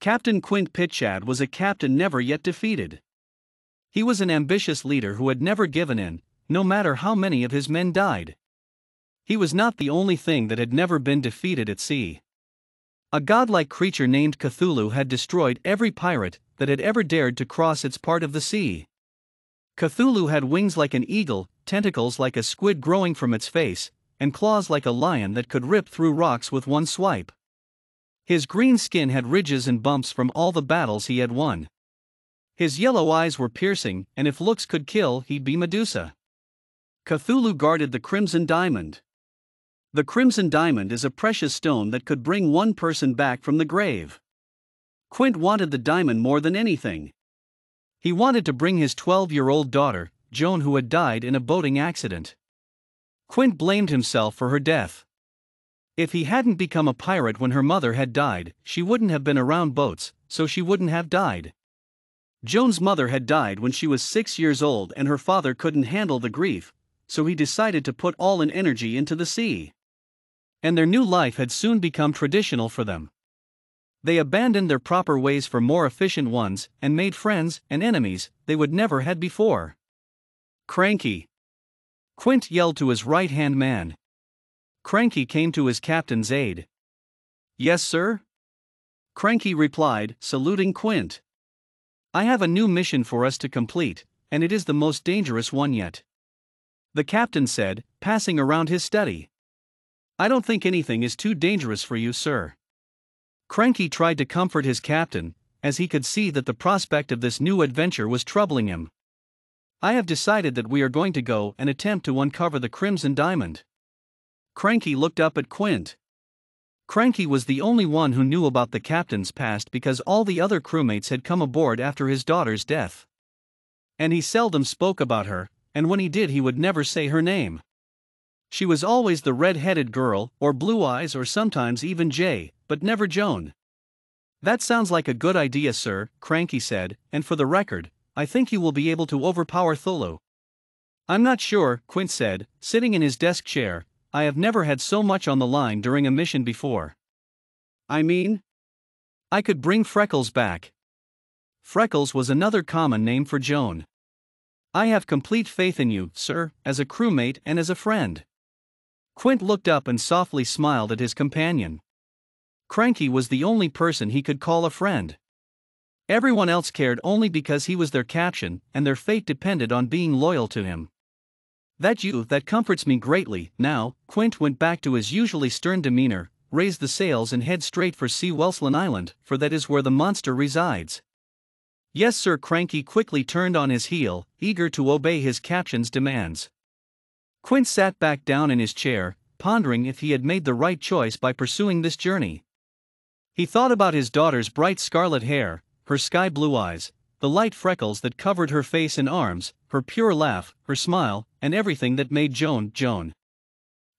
Captain Quint Pitchad was a captain never yet defeated. He was an ambitious leader who had never given in, no matter how many of his men died. He was not the only thing that had never been defeated at sea. A godlike creature named Cthulhu had destroyed every pirate that had ever dared to cross its part of the sea. Cthulhu had wings like an eagle, tentacles like a squid growing from its face, and claws like a lion that could rip through rocks with one swipe. His green skin had ridges and bumps from all the battles he had won. His yellow eyes were piercing, and if looks could kill, he'd be Medusa. Cthulhu guarded the Crimson Diamond. The Crimson Diamond is a precious stone that could bring one person back from the grave. Quint wanted the diamond more than anything. He wanted to bring his 12 year old daughter, Joan, who had died in a boating accident. Quint blamed himself for her death. If he hadn't become a pirate when her mother had died, she wouldn't have been around boats, so she wouldn't have died. Joan's mother had died when she was six years old and her father couldn't handle the grief, so he decided to put all an energy into the sea. And their new life had soon become traditional for them. They abandoned their proper ways for more efficient ones and made friends and enemies they would never had before. Cranky. Quint yelled to his right hand man, Cranky came to his captain's aid. Yes, sir? Cranky replied, saluting Quint. I have a new mission for us to complete, and it is the most dangerous one yet. The captain said, passing around his study. I don't think anything is too dangerous for you, sir. Cranky tried to comfort his captain, as he could see that the prospect of this new adventure was troubling him. I have decided that we are going to go and attempt to uncover the Crimson Diamond. Cranky looked up at Quint. Cranky was the only one who knew about the captain's past because all the other crewmates had come aboard after his daughter's death. And he seldom spoke about her, and when he did, he would never say her name. She was always the red headed girl, or Blue Eyes, or sometimes even Jay, but never Joan. That sounds like a good idea, sir, Cranky said, and for the record, I think you will be able to overpower Thulu. I'm not sure, Quint said, sitting in his desk chair, I have never had so much on the line during a mission before. I mean, I could bring Freckles back. Freckles was another common name for Joan. I have complete faith in you, sir, as a crewmate and as a friend. Quint looked up and softly smiled at his companion. Cranky was the only person he could call a friend. Everyone else cared only because he was their captain and their fate depended on being loyal to him. That you that comforts me greatly. Now, Quint went back to his usually stern demeanor, raised the sails and head straight for Sea Welsland Island, for that is where the monster resides. Yes, sir. Cranky quickly turned on his heel, eager to obey his captain's demands. Quint sat back down in his chair, pondering if he had made the right choice by pursuing this journey. He thought about his daughter's bright scarlet hair, her sky blue eyes, the light freckles that covered her face and arms, her pure laugh, her smile, and everything that made Joan Joan.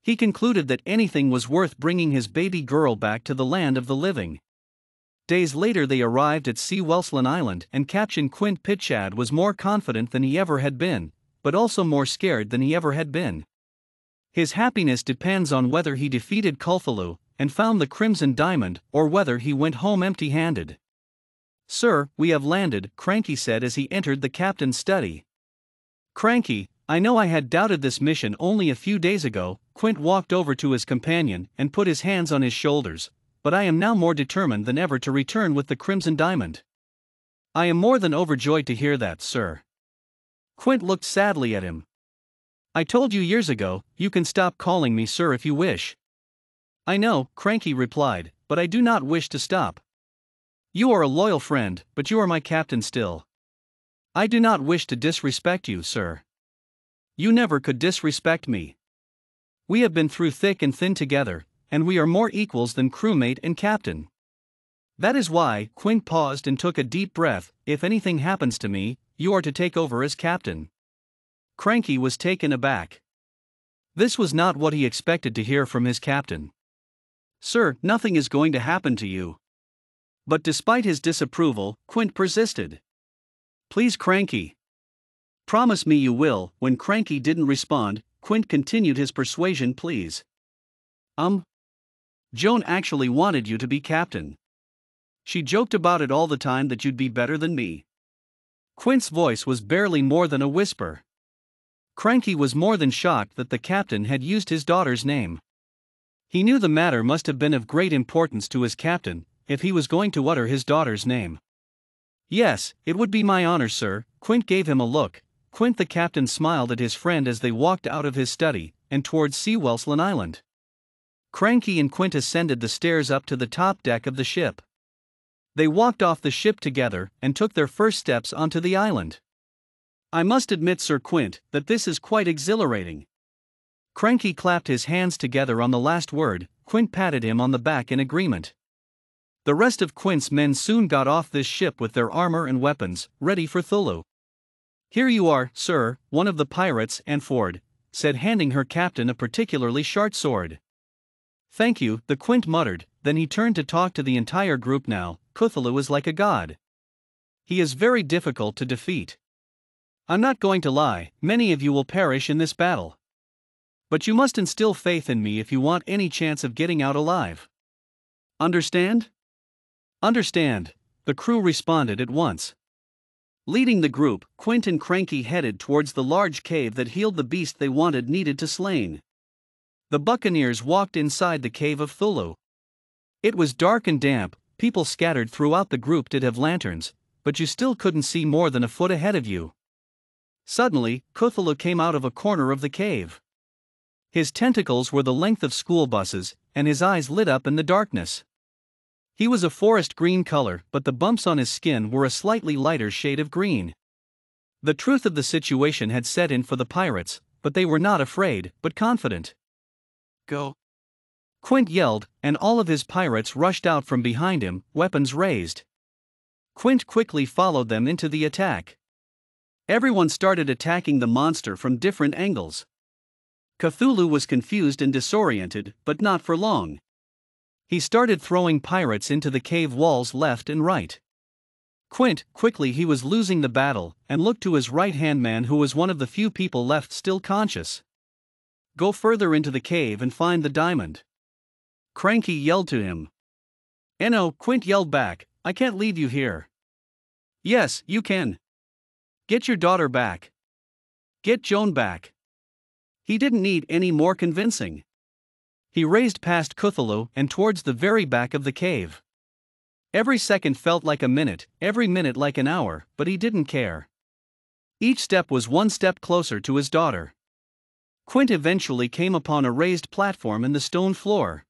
He concluded that anything was worth bringing his baby girl back to the land of the living. Days later, they arrived at Sea Welslin Island, and Captain Quint Pitchad was more confident than he ever had been, but also more scared than he ever had been. His happiness depends on whether he defeated Kulfalu and found the Crimson Diamond or whether he went home empty handed. Sir, we have landed, Cranky said as he entered the captain's study. Cranky, I know I had doubted this mission only a few days ago, Quint walked over to his companion and put his hands on his shoulders, but I am now more determined than ever to return with the Crimson Diamond. I am more than overjoyed to hear that, sir. Quint looked sadly at him. I told you years ago, you can stop calling me sir if you wish. I know, Cranky replied, but I do not wish to stop. You are a loyal friend, but you are my captain still. I do not wish to disrespect you, sir. You never could disrespect me. We have been through thick and thin together, and we are more equals than crewmate and captain. That is why, Quinn paused and took a deep breath. If anything happens to me, you are to take over as captain. Cranky was taken aback. This was not what he expected to hear from his captain. Sir, nothing is going to happen to you. But despite his disapproval, Quint persisted. Please, Cranky. Promise me you will. When Cranky didn't respond, Quint continued his persuasion, please. Um. Joan actually wanted you to be captain. She joked about it all the time that you'd be better than me. Quint's voice was barely more than a whisper. Cranky was more than shocked that the captain had used his daughter's name. He knew the matter must have been of great importance to his captain, if he was going to utter his daughter's name. Yes, it would be my honor, sir. Quint gave him a look. Quint the captain smiled at his friend as they walked out of his study and towards Seawellsland Island. Cranky and Quint ascended the stairs up to the top deck of the ship. They walked off the ship together and took their first steps onto the island. I must admit, Sir Quint, that this is quite exhilarating. Cranky clapped his hands together on the last word, Quint patted him on the back in agreement. The rest of Quint's men soon got off this ship with their armor and weapons, ready for Thulu. Here you are, sir, one of the pirates, and Ford, said, handing her captain a particularly sharp sword. Thank you, the Quint muttered, then he turned to talk to the entire group now. Cthulhu is like a god. He is very difficult to defeat. I'm not going to lie, many of you will perish in this battle. But you must instill faith in me if you want any chance of getting out alive. Understand? Understand, the crew responded at once. Leading the group, Quint and Cranky headed towards the large cave that healed the beast they wanted needed to slain. The buccaneers walked inside the cave of Thulu. It was dark and damp, people scattered throughout the group did have lanterns, but you still couldn't see more than a foot ahead of you. Suddenly, Cthulhu came out of a corner of the cave. His tentacles were the length of school buses, and his eyes lit up in the darkness. He was a forest green color, but the bumps on his skin were a slightly lighter shade of green. The truth of the situation had set in for the pirates, but they were not afraid, but confident. Go. Quint yelled, and all of his pirates rushed out from behind him, weapons raised. Quint quickly followed them into the attack. Everyone started attacking the monster from different angles. Cthulhu was confused and disoriented, but not for long. He started throwing pirates into the cave walls left and right. Quint, quickly he was losing the battle, and looked to his right-hand man who was one of the few people left still conscious. Go further into the cave and find the diamond. Cranky yelled to him. Eno, Quint yelled back, I can't leave you here. Yes, you can. Get your daughter back. Get Joan back. He didn't need any more convincing. He raced past Cthulhu and towards the very back of the cave. Every second felt like a minute, every minute like an hour, but he didn't care. Each step was one step closer to his daughter. Quint eventually came upon a raised platform in the stone floor.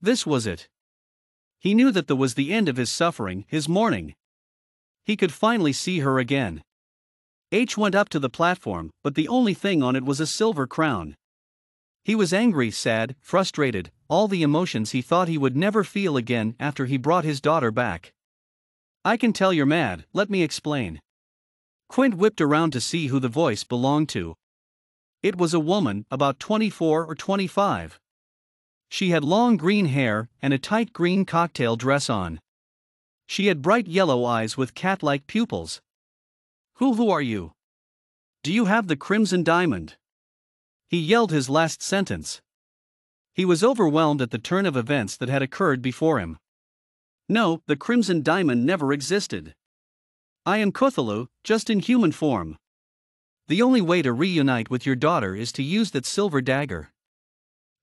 This was it. He knew that there was the end of his suffering, his mourning. He could finally see her again. H went up to the platform, but the only thing on it was a silver crown. He was angry, sad, frustrated, all the emotions he thought he would never feel again after he brought his daughter back. I can tell you're mad, let me explain. Quint whipped around to see who the voice belonged to. It was a woman, about 24 or 25. She had long green hair and a tight green cocktail dress on. She had bright yellow eyes with cat like pupils. Who, who are you? Do you have the crimson diamond? He yelled his last sentence. He was overwhelmed at the turn of events that had occurred before him. No, the Crimson Diamond never existed. I am Cthulhu, just in human form. The only way to reunite with your daughter is to use that silver dagger.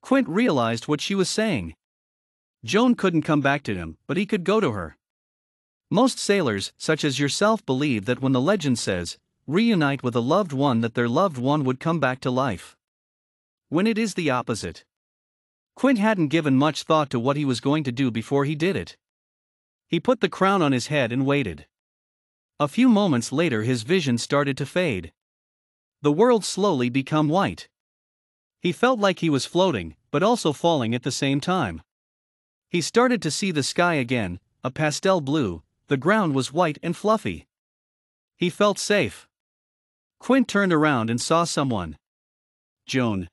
Quint realized what she was saying. Joan couldn't come back to him, but he could go to her. Most sailors, such as yourself, believe that when the legend says, reunite with a loved one, that their loved one would come back to life when it is the opposite. Quint hadn't given much thought to what he was going to do before he did it. He put the crown on his head and waited. A few moments later, his vision started to fade. The world slowly became white. He felt like he was floating, but also falling at the same time. He started to see the sky again, a pastel blue, the ground was white and fluffy. He felt safe. Quint turned around and saw someone. Joan.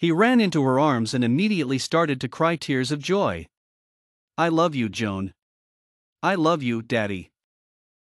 He ran into her arms and immediately started to cry tears of joy. I love you, Joan. I love you, Daddy.